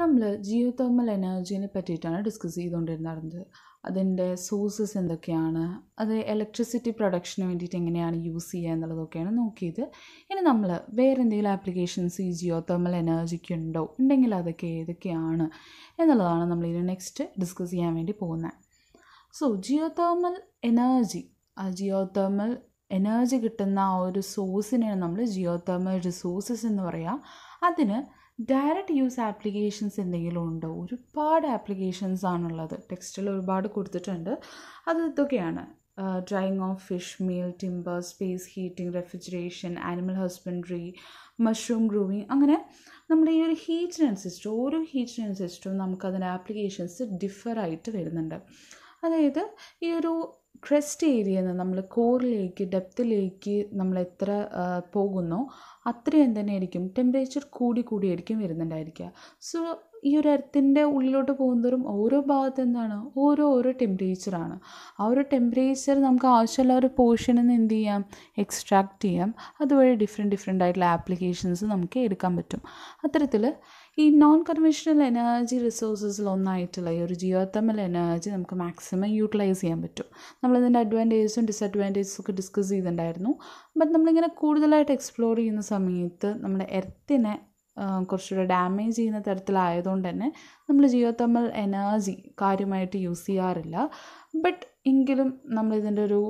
നമ്മൾ ജിയോ തെർമൽ എനർജീനെ പറ്റിയിട്ടാണ് ഡിസ്കസ് ചെയ്തുകൊണ്ടിരുന്നത് അതിൻ്റെ സോഴ്സസ് എന്തൊക്കെയാണ് അത് ഇലക്ട്രിസിറ്റി പ്രൊഡക്ഷന് വേണ്ടിയിട്ട് എങ്ങനെയാണ് യൂസ് ചെയ്യുക എന്നുള്ളതൊക്കെയാണ് നോക്കിയത് ഇനി നമ്മൾ വേറെ എന്തെങ്കിലും ആപ്ലിക്കേഷൻസ് ഈ ജിയോ തെർമൽ എനർജിക്ക് ഉണ്ടോ ഉണ്ടെങ്കിൽ അതൊക്കെ ഏതൊക്കെയാണ് എന്നുള്ളതാണ് നമ്മൾ ഇതിന് നെക്സ്റ്റ് ഡിസ്കസ് ചെയ്യാൻ വേണ്ടി പോകുന്നത് സോ ജിയോ തെർമൽ എനർജി ആ ജിയോ തെർമൽ എനർജി കിട്ടുന്ന ആ ഒരു സോഴ്സിനെയാണ് നമ്മൾ ജിയോ തെർമൽ റിസോഴ്സസ് എന്ന് പറയുക അതിന് ഡയറക്റ്റ് യൂസ് ആപ്ലിക്കേഷൻസ് എന്തെങ്കിലും ഉണ്ടോ ഒരുപാട് ആപ്ലിക്കേഷൻസ് ആണുള്ളത് ടെക്സ്റ്റിൽ ഒരുപാട് കൊടുത്തിട്ടുണ്ട് അത് ഇതൊക്കെയാണ് drying of fish meal timber space heating refrigeration animal husbandry mushroom growing അങ്ങനെ നമ്മുടെ ഈ ഒരു ഹീറ്റിനനുസരിച്ചിട്ട് ഓരോ ഹീറ്റിനനുസരിച്ചിട്ടും നമുക്കതിൻ്റെ ആപ്ലിക്കേഷൻസ് ഡിഫർ ആയിട്ട് വരുന്നുണ്ട് അതായത് ഈ ഒരു ക്രസ്റ്റ് ഏരിയയിൽ നിന്ന് നമ്മൾ കോറിലേക്ക് ഡെപ്തിലേക്ക് നമ്മൾ എത്ര പോകുന്നോ അത്രയും തന്നെ ആയിരിക്കും ടെമ്പറേച്ചർ കൂടി കൂടിയായിരിക്കും വരുന്നുണ്ടായിരിക്കുക സോ ഈ ഒരു എർത്തിൻ്റെ ഉള്ളിലോട്ട് പോകുന്നതും ഓരോ ഭാഗത്ത് എന്താണ് ഓരോ ഓരോ ടെമ്പറേച്ചറാണ് ആ ഒരു ടെമ്പറേച്ചർ നമുക്ക് ആവശ്യമുള്ള ഒരു പോർഷനിൽ നിന്ന് എന്ത് ചെയ്യാം എക്സ്ട്രാക്റ്റ് ചെയ്യാം അതുവഴി ഡിഫറെൻറ്റ് ഡിഫറെൻ്റ് ആയിട്ടുള്ള ആപ്ലിക്കേഷൻസ് നമുക്ക് എടുക്കാൻ പറ്റും അത്തരത്തിൽ ഈ നോൺ കൺവെൻഷണൽ എനർജി റിസോഴ്സസിലൊന്നായിട്ടുള്ള ഈ ഒരു ജിയോത്തമൽ എനർജി നമുക്ക് മാക്സിമം യൂട്ടിലൈസ് ചെയ്യാൻ പറ്റും നമ്മളിതിൻ്റെ അഡ്വാൻറ്റേജസും ഡിസ്അഡ്വാൻറ്റേജസും ഒക്കെ ഡിസ്കസ് ചെയ്തിട്ടുണ്ടായിരുന്നു ബട്ട് നമ്മളിങ്ങനെ കൂടുതലായിട്ട് എക്സ്പ്ലോർ ചെയ്യുന്ന സമയത്ത് നമ്മുടെ എർത്തിനെ കുറച്ചുകൂടെ ഡാമേജ് ചെയ്യുന്ന തരത്തിലായതുകൊണ്ട് തന്നെ നമ്മൾ ജിയോത്തമൽ എനർജി കാര്യമായിട്ട് യൂസ് ചെയ്യാറില്ല ബട്ട് എങ്കിലും നമ്മളിതിൻ്റെ ഒരു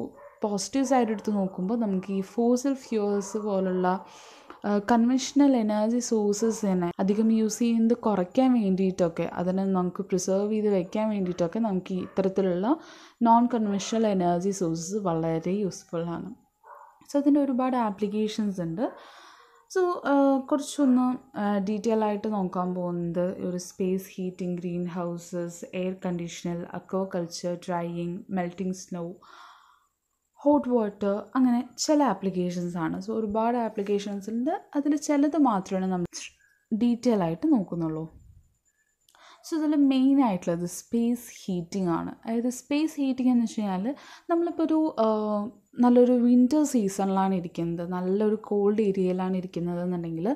പോസിറ്റീവ് സൈഡ് എടുത്ത് നോക്കുമ്പോൾ നമുക്ക് ഈ ഫോസിൽ ഫ്യൂസ് പോലുള്ള കൺവെൻഷണൽ എനർജി സോഴ്സസ് തന്നെ അധികം യൂസ് ചെയ്യുന്നത് കുറയ്ക്കാൻ വേണ്ടിയിട്ടൊക്കെ അതിനെ നമുക്ക് പ്രിസർവ് ചെയ്ത് വെക്കാൻ വേണ്ടിയിട്ടൊക്കെ നമുക്ക് ഇത്തരത്തിലുള്ള നോൺ കൺവെൻഷണൽ എനർജി സോഴ്സസ് വളരെ യൂസ്ഫുള്ളാണ് സോ അതിൻ്റെ ഒരുപാട് ആപ്ലിക്കേഷൻസ് ഉണ്ട് സോ കുറച്ചൊന്ന് ഡീറ്റെയിൽ ആയിട്ട് നോക്കാൻ പോകുന്നത് ഒരു space heating green houses air conditional aquaculture drying melting snow hot water അങ്ങനെ ചില ആപ്ലിക്കേഷൻസ് ആണ് സോ ഒരുപാട് ആപ്ലിക്കേഷൻസ് ഉണ്ട് അതിൽ ചിലത് മാത്രമാണ് നമ്മൾ ഡീറ്റെയിൽ ആയിട്ട് നോക്കുന്നുള്ളൂ സോ ഇതിൽ മെയിൻ ആയിട്ടുള്ളത് സ്പേസ് ഹീറ്റിംഗ് ആണ് അതായത് സ്പേസ് ഹീറ്റിംഗ് എന്ന് വെച്ച് കഴിഞ്ഞാൽ നമ്മളിപ്പോൾ ഒരു നല്ലൊരു വിൻ്റർ സീസണിലാണ് ഇരിക്കുന്നത് നല്ലൊരു കോൾഡ് ഏരിയയിലാണ് ഇരിക്കുന്നത് എന്നുണ്ടെങ്കിൽ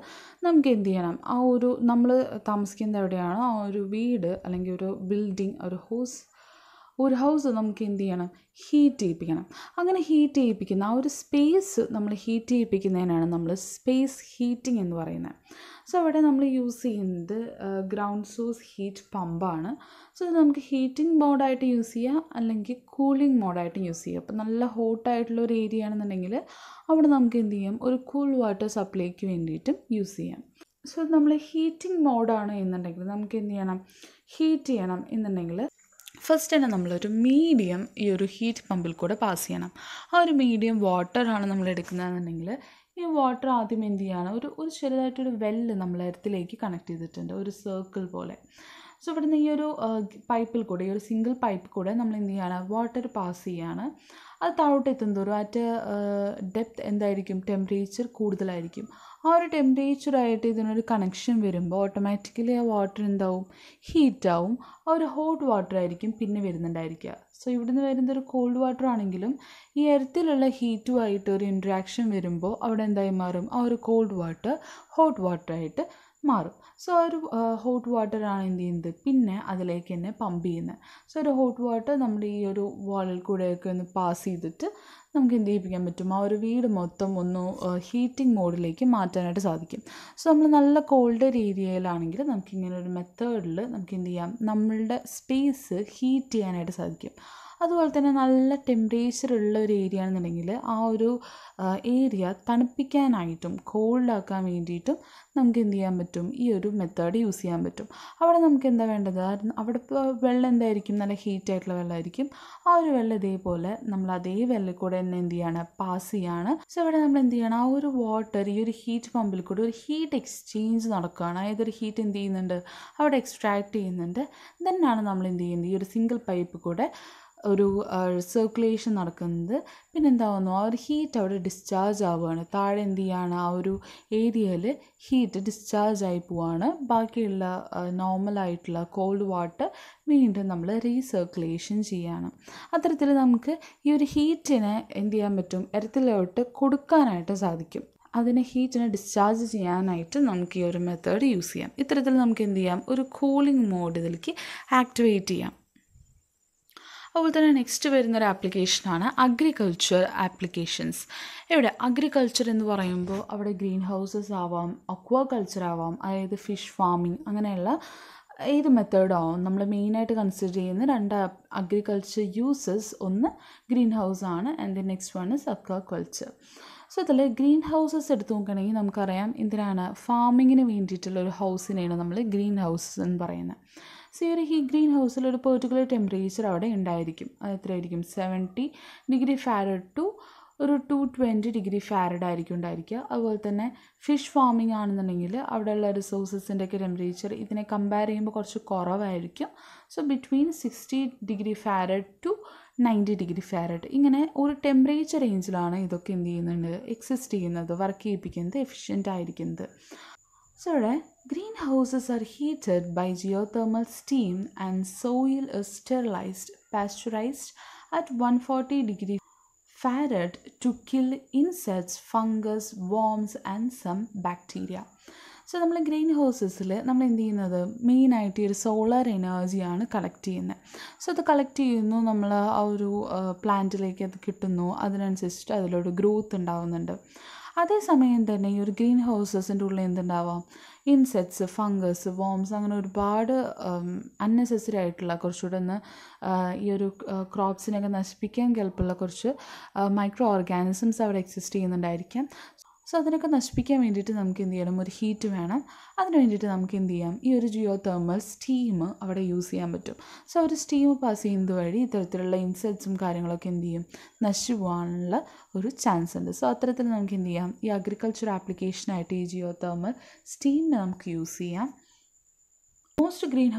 നമുക്ക് എന്ത് ചെയ്യണം ആ ഒരു നമ്മൾ താമസിക്കുന്നത് എവിടെയാണോ ആ ഒരു വീട് അല്ലെങ്കിൽ ഒരു ബിൽഡിംഗ് ഒരു ഹൗസ് ഒരു ഹൗസ് നമുക്ക് എന്ത് ചെയ്യണം ഹീറ്റ് ചെയ്യിപ്പിക്കണം അങ്ങനെ ഹീറ്റ് ചെയ്യിപ്പിക്കുന്ന ആ ഒരു സ്പേസ് നമ്മൾ ഹീറ്റ് ചെയ്യിപ്പിക്കുന്നതിനാണ് നമ്മൾ സ്പേസ് ഹീറ്റിംഗ് എന്ന് പറയുന്നത് സോ അവിടെ നമ്മൾ യൂസ് ചെയ്യുന്നത് ഗ്രൗണ്ട് സോഴ്സ് ഹീറ്റ് പമ്പാണ് സോ ഇത് നമുക്ക് ഹീറ്റിംഗ് മോഡായിട്ട് യൂസ് ചെയ്യാം അല്ലെങ്കിൽ കൂളിംഗ് മോഡായിട്ടും യൂസ് ചെയ്യാം അപ്പോൾ നല്ല ഹോട്ടായിട്ടുള്ള ഒരു ഏരിയ ആണെന്നുണ്ടെങ്കിൽ അവിടെ നമുക്ക് എന്ത് ചെയ്യാം ഒരു കൂൾ വാട്ടർ സപ്ലൈക്ക് വേണ്ടിയിട്ടും യൂസ് ചെയ്യാം സോ നമ്മൾ ഹീറ്റിംഗ് മോഡാണ് എന്നുണ്ടെങ്കിൽ നമുക്ക് എന്ത് ചെയ്യണം ഹീറ്റ് ചെയ്യണം എന്നുണ്ടെങ്കിൽ ഫസ്റ്റ് തന്നെ നമ്മളൊരു മീഡിയം ഈ ഒരു ഹീറ്റ് പമ്പിൽ കൂടെ പാസ് ചെയ്യണം ആ ഒരു മീഡിയം വാട്ടറാണ് നമ്മൾ എടുക്കുന്നതെന്നുണ്ടെങ്കിൽ ഈ വാട്ടർ ആദ്യം എന്ത് ചെയ്യണം ഒരു ഒരു ചെറുതായിട്ടൊരു വെല്ല് നമ്മൾ എർത്തിലേക്ക് കണക്ട് ചെയ്തിട്ടുണ്ട് ഒരു സർക്കിൾ പോലെ സോ ഇവിടുന്ന് ഈ ഒരു പൈപ്പിൽ കൂടെ ഈ ഒരു സിംഗിൾ പൈപ്പിൽ കൂടെ നമ്മൾ എന്ത് ചെയ്യുകയാണ് വാട്ടർ പാസ് ചെയ്യുകയാണ് അത് താഴോട്ട് എത്തുന്തോറും അറ്റ് ഡെപ്ത് എന്തായിരിക്കും ടെമ്പറേച്ചർ കൂടുതലായിരിക്കും ആ ഒരു ടെമ്പറേച്ചറായിട്ട് ഇതിനൊരു കണക്ഷൻ വരുമ്പോൾ ഓട്ടോമാറ്റിക്കലി ആ വാട്ടർ എന്താവും ഹീറ്റാവും ആ ഒരു ഹോട്ട് വാട്ടർ ആയിരിക്കും പിന്നെ വരുന്നുണ്ടായിരിക്കുക സോ ഇവിടുന്ന് വരുന്ന ഒരു കോൾഡ് വാട്ടർ ആണെങ്കിലും ഈ അരത്തിലുള്ള ഹീറ്റുമായിട്ട് ഒരു ഇൻട്രാക്ഷൻ വരുമ്പോൾ അവിടെ എന്തായി മാറും ആ ഒരു കോൾഡ് വാട്ടർ ഹോട്ട് വാട്ടറായിട്ട് മാറും സോ ഒരു ഹോട്ട് വാട്ടറാണ് എന്ത് ചെയ്യുന്നത് പിന്നെ അതിലേക്ക് തന്നെ പമ്പ് ചെയ്യുന്നത് സോ ഒരു ഹോട്ട് വാട്ടർ നമ്മുടെ ഈ ഒരു വാളിൽ കൂടെയൊക്കെ ഒന്ന് പാസ് ചെയ്തിട്ട് നമുക്ക് എന്ത് ചെയ്യിപ്പിക്കാൻ പറ്റും ആ ഒരു വീട് മൊത്തം ഒന്ന് ഹീറ്റിംഗ് മോഡിലേക്ക് മാറ്റാനായിട്ട് സാധിക്കും സോ നമ്മൾ നല്ല കോൾഡ് ഏരിയയിലാണെങ്കിൽ നമുക്കിങ്ങനെ ഒരു മെത്തേഡിൽ നമുക്ക് എന്ത് ചെയ്യാം നമ്മളുടെ സ്പേസ് ഹീറ്റ് ചെയ്യാനായിട്ട് സാധിക്കും അതുപോലെ തന്നെ നല്ല ടെമ്പറേച്ചർ ഉള്ള ഒരു ഏരിയ ആണെന്നുണ്ടെങ്കിൽ ആ ഒരു ഏരിയ തണുപ്പിക്കാനായിട്ടും കോൾഡാക്കാൻ വേണ്ടിയിട്ടും നമുക്ക് എന്ത് ചെയ്യാൻ പറ്റും ഈ ഒരു മെത്തേഡ് യൂസ് ചെയ്യാൻ പറ്റും അവിടെ നമുക്ക് എന്താ വേണ്ടത് അവിടെ ഇപ്പോൾ വെള്ളം എന്തായിരിക്കും നല്ല ഹീറ്റായിട്ടുള്ള വെള്ളമായിരിക്കും ആ ഒരു വെള്ളം ഇതേപോലെ നമ്മൾ അതേ വെള്ളം കൂടെ തന്നെ എന്ത് ചെയ്യാണ് പാസ് ചെയ്യാണ് സോ ഇവിടെ നമ്മൾ എന്ത് ചെയ്യണം ആ ഒരു വാട്ടർ ഈ ഒരു ഹീറ്റ് പമ്പിൽ കൂടെ ഒരു ഹീറ്റ് എക്സ്ചേഞ്ച് നടക്കുകയാണ് അതായത് ഒരു ഹീറ്റ് എന്ത് ചെയ്യുന്നുണ്ട് അവിടെ എക്സ്ട്രാക്ട് ചെയ്യുന്നുണ്ട് ദെന്നാണ് നമ്മൾ എന്ത് ചെയ്യുന്നത് ഈ ഒരു സിംഗിൾ പൈപ്പ് കൂടെ ഒരു സർക്കുലേഷൻ നടക്കുന്നത് പിന്നെന്താവുന്നു ആ ഒരു ഹീറ്റ് അവിടെ ഡിസ്ചാർജ് ആവുകയാണ് താഴെ എന്ത് ചെയ്യാണ് ആ ഒരു ഏരിയയിൽ ഹീറ്റ് ഡിസ്ചാർജ് ആയി പോവാണ് ബാക്കിയുള്ള നോർമലായിട്ടുള്ള കോൾഡ് വാട്ടർ വീണ്ടും നമ്മൾ റീസർക്കുലേഷൻ ചെയ്യാണ് അത്തരത്തിൽ നമുക്ക് ഈ ഒരു ഹീറ്റിനെ എന്ത് ചെയ്യാൻ പറ്റും ഇരത്തിലോട്ട് കൊടുക്കാനായിട്ട് സാധിക്കും അതിനെ ഹീറ്റിനെ ഡിസ്ചാർജ് ചെയ്യാനായിട്ട് നമുക്ക് ഈ ഒരു മെത്തേഡ് യൂസ് ചെയ്യാം ഇത്തരത്തിൽ നമുക്ക് എന്ത് ചെയ്യാം ഒരു കൂളിംഗ് മോഡ് ഇതിലേക്ക് ആക്ടിവേറ്റ് ചെയ്യാം അതുപോലെ തന്നെ നെക്സ്റ്റ് വരുന്നൊരു ആപ്ലിക്കേഷനാണ് അഗ്രികൾച്ചർ ആപ്ലിക്കേഷൻസ് ഇവിടെ അഗ്രികൾച്ചർ എന്ന് പറയുമ്പോൾ അവിടെ ഗ്രീൻ ഹൗസസ് ആവാം അക്വാ കൾച്ചർ ആവാം അതായത് ഫിഷ് ഫാമിംഗ് അങ്ങനെയുള്ള ഏത് മെത്തേഡാവും നമ്മൾ മെയിനായിട്ട് കൺസിഡർ ചെയ്യുന്ന രണ്ട് അഗ്രികൾച്ചർ യൂസസ് ഒന്ന് ഗ്രീൻ ഹൗസ് ആണ് and the next one is aquaculture so അതിൽ ഗ്രീൻ ഹൗസസ് എടുത്തു നോക്കുകയാണെങ്കിൽ നമുക്കറിയാം എന്തിനാണ് ഫാമിങ്ങിന് വേണ്ടിയിട്ടുള്ള ഒരു ഹൗസിനെയാണ് നമ്മൾ ഗ്രീൻ ഹൗസസ് എന്ന് പറയുന്നത് ഹീ ഗ്രീൻ ഹൗസിൽ ഒരു പെർട്ടിക്കുലർ ടെമ്പറേച്ചർ അവിടെ ഉണ്ടായിരിക്കും അത് എത്രയായിരിക്കും സെവൻറ്റി ഡിഗ്രി ഫാരഡ് ടു ഒരു ടു ട്വൻറ്റി ഡിഗ്രി ഫാരഡ് ആയിരിക്കും ഉണ്ടായിരിക്കുക അതുപോലെ തന്നെ ഫിഷ് ഫാമിംഗ് ആണെന്നുണ്ടെങ്കിൽ അവിടെയുള്ള റിസോഴ്സസിൻ്റെ ഒക്കെ ടെമ്പറേച്ചർ ഇതിനെ കമ്പയർ ചെയ്യുമ്പോൾ കുറച്ച് കുറവായിരിക്കും so between sixty degree Fahrenheit to ninety degree Fahrenheit ഇങ്ങനെ ഒരു ടെമ്പറേച്ചർ റേഞ്ചിലാണ് ഇതൊക്കെ എന്ത് ചെയ്യുന്നുണ്ട് എക്സിസ്റ്റ് ചെയ്യുന്നത് വർക്ക് ചെയ്യിപ്പിക്കുന്നത് എഫിഷ്യൻ്റ് ആയിരിക്കുന്നത് So that greenhouses are heated by geothermal steam and soil is sterilized, pasteurized at 140 degree Fahrenheit to kill insects, fungus, worms and some bacteria. So, നമ്മൾ ഗ്രീൻ ഹൗസസിൽ നമ്മൾ എന്ത് ചെയ്യുന്നത് മെയിനായിട്ട് ഈ ഒരു സോളാർ എനർജിയാണ് കളക്ട് ചെയ്യുന്നത് സോ അത് കളക്ട് ചെയ്യുന്നു നമ്മൾ ആ ഒരു പ്ലാന്റിലേക്ക് അത് കിട്ടുന്നു അതിനനുസരിച്ചിട്ട് അതിലൊരു ഗ്രോത്ത് ഉണ്ടാവുന്നുണ്ട് അതേസമയം തന്നെ ഈ ഒരു ഗ്രീൻ ഹൗസസിൻ്റെ ഉള്ളിൽ എന്തുണ്ടാവാം ഇൻസെക്ട്സ് ഫംഗസ് വോംസ് അങ്ങനെ ഒരുപാട് അൺനെസസറി ആയിട്ടുള്ള കുറച്ചുകൂടെ ഒന്ന് ഈ ഒരു ക്രോപ്സിനെയൊക്കെ നശിപ്പിക്കാൻ കേൾപ്പുള്ള കുറച്ച് മൈക്രോ ഓർഗാനിസംസ് അവിടെ എക്സിസ്റ്റ് ചെയ്യുന്നുണ്ടായിരിക്കാം സോ അതിനൊക്കെ നശിപ്പിക്കാൻ വേണ്ടിയിട്ട് നമുക്ക് എന്ത് ചെയ്യണം ഒരു ഹീറ്റ് വേണം അതിന് വേണ്ടിയിട്ട് നമുക്ക് എന്ത് ചെയ്യാം ഈ ഒരു ജിയോ തെർമൽ സ്റ്റീം അവിടെ യൂസ് ചെയ്യാൻ പറ്റും സോ ഒരു സ്റ്റീം പാസ് ചെയ്യുന്നത് വഴി ഇത്തരത്തിലുള്ള ഇൻസെക്ട്സും കാര്യങ്ങളൊക്കെ എന്ത് ചെയ്യും നശിച്ചു പോകാനുള്ള ഒരു ചാൻസ് ഉണ്ട് സോ അത്തരത്തിൽ നമുക്ക് എന്ത് ചെയ്യാം ഈ അഗ്രികൾച്ചർ ആപ്ലിക്കേഷനായിട്ട് ഈ ജിയോ തെർമൽ സ്റ്റീമിനെ നമുക്ക് യൂസ് ചെയ്യാം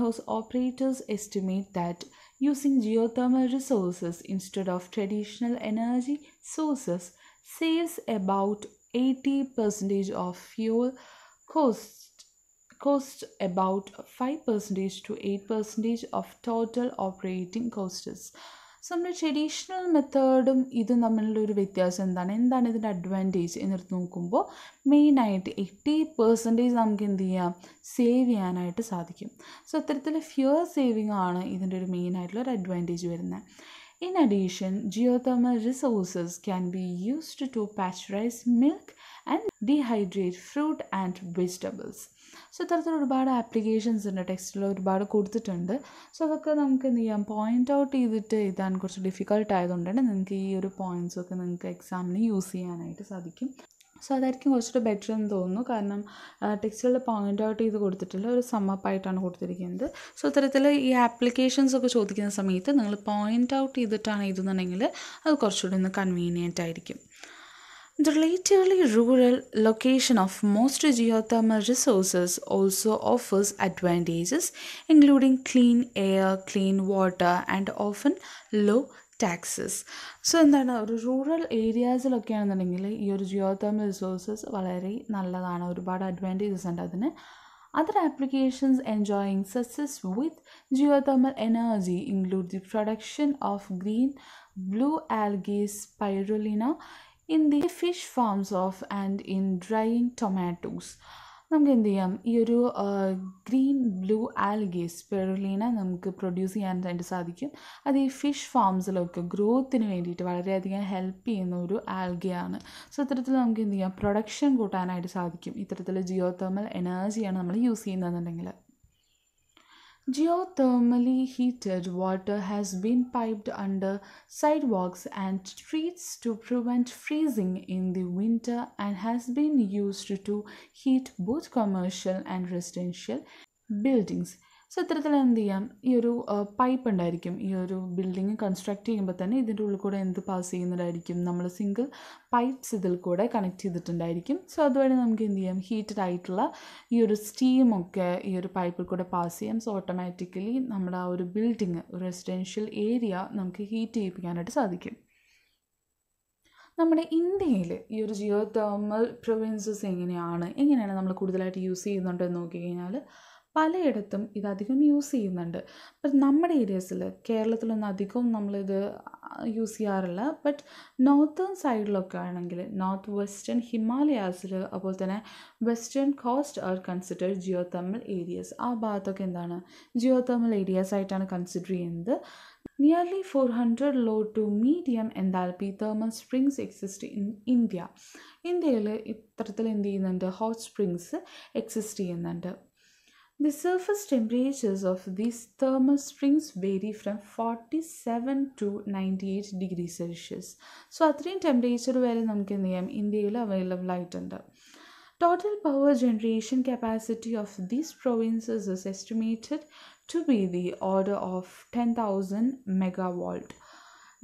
house operators estimate that using geo geothermal resources instead of traditional energy sources saves about 80 percentage of fuel cost cost about 5 percentage to 8 percentage of total operating costs so നമ്മുടെ traditional മെത്തേഡും ഇതും തമ്മിലുള്ള ഒരു വ്യത്യാസം എന്താണ് എന്താണ് ഇതിൻ്റെ അഡ്വാൻറ്റേജ് എന്നെടുത്ത് നോക്കുമ്പോൾ മെയിനായിട്ട് എയ്റ്റി പെർസെൻറ്റേജ് നമുക്ക് എന്ത് ചെയ്യാം സേവ് ചെയ്യാനായിട്ട് സാധിക്കും സോ അത്തരത്തിൽ ഫ്യൂർ സേവിംഗ് ആണ് ഇതിൻ്റെ ഒരു മെയിനായിട്ടുള്ള ഒരു അഡ്വാൻറ്റേജ് വരുന്നത് In addition, geothermal resources can be used to pasteurize milk and dehydrate fruit and vegetables so ഇത്തരത്തിൽ ഒരുപാട് ആപ്ലിക്കേഷൻസ് ഉണ്ട് ടെക്സ്റ്റിൽ ഒരുപാട് കൊടുത്തിട്ടുണ്ട് സോ അതൊക്കെ നമുക്ക് എന്ത് ചെയ്യാം പോയിൻ്റ് ഔട്ട് ചെയ്തിട്ട് എഴുതാൻ കുറച്ച് ഡിഫിക്കൾട്ട് ആയതുകൊണ്ടാണ് നിങ്ങൾക്ക് ഈ ഒരു പോയിൻറ്റ്സൊക്കെ നിങ്ങൾക്ക് എക്സാമിന് യൂസ് ചെയ്യാനായിട്ട് സാധിക്കും സോ അതായിരിക്കും കുറച്ചുകൂടെ ബെറ്റർ എന്ന് തോന്നുന്നു കാരണം ടെക്സ്റ്റിൽ പോയിൻ്റ് ഔട്ട് ചെയ്ത് കൊടുത്തിട്ടുള്ള ഒരു സമ്മപ്പായിട്ടാണ് കൊടുത്തിരിക്കുന്നത് സോ ഇത്തരത്തിൽ ഈ ആപ്ലിക്കേഷൻസ് ഒക്കെ ചോദിക്കുന്ന സമയത്ത് നിങ്ങൾ പോയിൻ്റ് ഔട്ട് ചെയ്തിട്ടാണ് ഇതെന്നുണ്ടെങ്കിൽ അത് കുറച്ചുകൂടി ഒന്ന് കൺവീനിയൻ്റ് ആയിരിക്കും the relatively rural location of most geo thermal resources also offers advantages including clean air clean water and often low taxes so എന്താണ് ഒരു റൂറൽ ഏരിയാസിലൊക്കെ ആണെന്നുണ്ടെങ്കിൽ ഈ ഒരു ജിയോ തെർമൽ റിസോഴ്സസ് വളരെ നല്ലതാണ് ഒരുപാട് അഡ്വാൻറ്റേജസ് ഉണ്ട് അതിന് Other applications enjoying success with geothermal energy include the production of green blue algae spirulina in the fish farms of and in drying tomatoes. നമുക്ക് എന്ത് ചെയ്യാം ഈ ഒരു ഗ്രീൻ ബ്ലൂ ആൽഗേ സ്പെറുലീന നമുക്ക് പ്രൊഡ്യൂസ് ചെയ്യാനായിട്ട് സാധിക്കും അത് ഈ ഫിഷ് ഫാംസിലൊക്കെ ഗ്രോത്തിന് വേണ്ടിയിട്ട് വളരെയധികം ഹെൽപ്പ് ചെയ്യുന്ന ഒരു ആൽഗയാണ് സോ ഇത്തരത്തിൽ നമുക്ക് എന്ത് ചെയ്യാം പ്രൊഡക്ഷൻ കൂട്ടാനായിട്ട് സാധിക്കും ഇത്തരത്തിൽ ജിയോ തെർമൽ എനർജിയാണ് നമ്മൾ യൂസ് ചെയ്യുന്നതെന്നുണ്ടെങ്കിൽ Geothermally heated water has been piped under sidewalks and streets to prevent freezing in the winter and has been used to heat both commercial and residential buildings. So ഇത്തരത്തിൽ എന്ത് ചെയ്യാം ഈ ഒരു പൈപ്പ് ഉണ്ടായിരിക്കും ഈ ഒരു ബിൽഡിങ് കൺസ്ട്രക്ട് ചെയ്യുമ്പോൾ തന്നെ ഇതിൻ്റെ ഉള്ളിൽ കൂടെ എന്ത് പാസ് ചെയ്യുന്നതായിരിക്കും നമ്മൾ സിംഗിൾ പൈപ്പ്സ് ഇതിൽ കൂടെ കണക്ട് ചെയ്തിട്ടുണ്ടായിരിക്കും സോ അതുവഴി നമുക്ക് എന്ത് ചെയ്യാം ഹീറ്റഡ് ആയിട്ടുള്ള ഈ ഒരു സ്റ്റീമൊക്കെ ഈ ഒരു പൈപ്പിൽ കൂടെ പാസ് ചെയ്യാം സോ ഓട്ടോമാറ്റിക്കലി നമ്മുടെ ആ ഒരു ബിൽഡിങ് റെസിഡൻഷ്യൽ ഏരിയ നമുക്ക് ഹീറ്റ് ചെയ്യിപ്പിക്കാനായിട്ട് സാധിക്കും നമ്മുടെ ഇന്ത്യയിൽ ഈ ഒരു ജിയോ തെർമൽ പ്രൊവിൻസസ് എങ്ങനെയാണ് എങ്ങനെയാണ് നമ്മൾ കൂടുതലായിട്ട് യൂസ് ചെയ്യുന്നുണ്ടെന്ന് നോക്കി കഴിഞ്ഞാൽ പലയിടത്തും ഇത് അധികം യൂസ് ചെയ്യുന്നുണ്ട് ബട്ട് നമ്മുടെ ഏരിയാസിൽ കേരളത്തിലൊന്നും അധികവും നമ്മളിത് യൂസ് ചെയ്യാറില്ല ബട്ട് നോർത്തേൺ സൈഡിലൊക്കെ ആണെങ്കിൽ നോർത്ത് വെസ്റ്റേൺ ഹിമാലയാസിൽ അതുപോലെ തന്നെ western coast are consider geo thermal areas ആ ഭാഗത്തൊക്കെ എന്താണ് ജിയോ തെർമൽ ഏരിയാസ് ആയിട്ടാണ് കൺസിഡർ ചെയ്യുന്നത് nearly four hundred low to medium enthalpy thermal springs exist in India ഇന്ത്യയിൽ ഇത്തരത്തിൽ എന്ത് ചെയ്യുന്നുണ്ട് ഹോട്ട് സ്പ്രിങ്സ് എക്സിസ്റ്റ് ചെയ്യുന്നുണ്ട് The surface temperatures of these thermal springs vary from 47 to 98 degrees Celsius. So, atrin temperature വരെ നമുക്ക് എന്ത് ചെയ്യാം ഇന്ത്യയിൽ available Total power generation capacity of these provinces is estimated to be the order of 10,000 megawatt.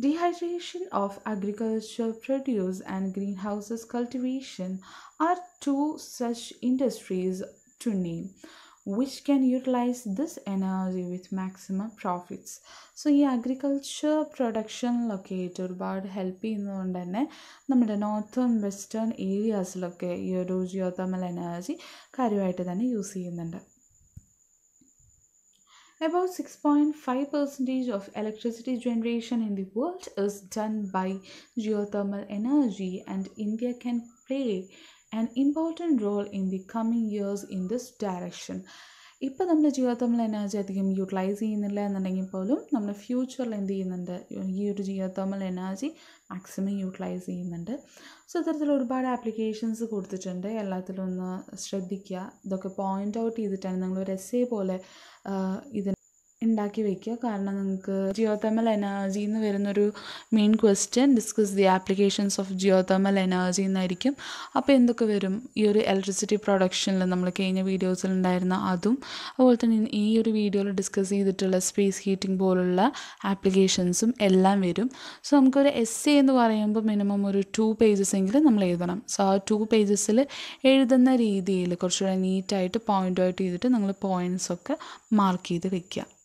Dehydration of agriculture produce and greenhouses cultivation are two such industries to name which can utilize this energy with maximum profits. So, the agriculture production locator about helping in the northern western areas, like your geothermal energy carry carried out. About 6.5% of electricity generation in the world is done by geothermal energy and India can play an important role in the coming years in this direction. ഇപ്പോൾ നമ്മുടെ ജീവിതത്തിൽ നമ്മൾ energy അധികം utilise ചെയ്യുന്നില്ല എന്നുണ്ടെങ്കിൽ പോലും നമ്മൾ ഫ്യൂച്ചറിൽ എന്ത് ചെയ്യുന്നുണ്ട് ഈ ഒരു ജിയോതെർമൽ എനർജി മാക്സിമം യൂട്ടിലൈസ് ചെയ്യുന്നുണ്ട് സോ ഇത്തരത്തിൽ ഒരുപാട് ആപ്ലിക്കേഷൻസ് കൊടുത്തിട്ടുണ്ട് എല്ലാത്തിലും ഒന്ന് ശ്രദ്ധിക്കുക ഇതൊക്കെ പോയിൻ്റ് ഔട്ട് ചെയ്തിട്ടാണ് നിങ്ങളൊരു എസ് എ പോലെ ഇതിന് ഉണ്ടാക്കി വെക്കുക കാരണം നിങ്ങൾക്ക് ജിയോ തെർമൽ എനർജി എന്ന് വരുന്നൊരു main question discuss the applications of geo thermal energy എന്നായിരിക്കും അപ്പോൾ എന്തൊക്കെ വരും ഈ ഒരു ഇലക്ട്രിസിറ്റി പ്രൊഡക്ഷനിൽ നമ്മൾ കഴിഞ്ഞ വീഡിയോസിൽ ഉണ്ടായിരുന്ന അതും അതുപോലെ തന്നെ ഈ ഒരു വീഡിയോയിൽ ഡിസ്കസ് ചെയ്തിട്ടുള്ള സ്പേസ് ഹീറ്റിംഗ് പോലുള്ള ആപ്ലിക്കേഷൻസും എല്ലാം വരും സോ നമുക്കൊരു എസ് എ എന്ന് പറയുമ്പോൾ മിനിമം ഒരു ടു പേജസ് എങ്കിലും നമ്മൾ എഴുതണം സോ ആ ടു പേജസിൽ എഴുതുന്ന രീതിയിൽ കുറച്ചുകൂടെ നീറ്റായിട്ട് പോയിൻ്റ് ഔട്ട് ചെയ്തിട്ട് നിങ്ങൾ ഒക്കെ മാർക്ക് ചെയ്ത് വെക്കുക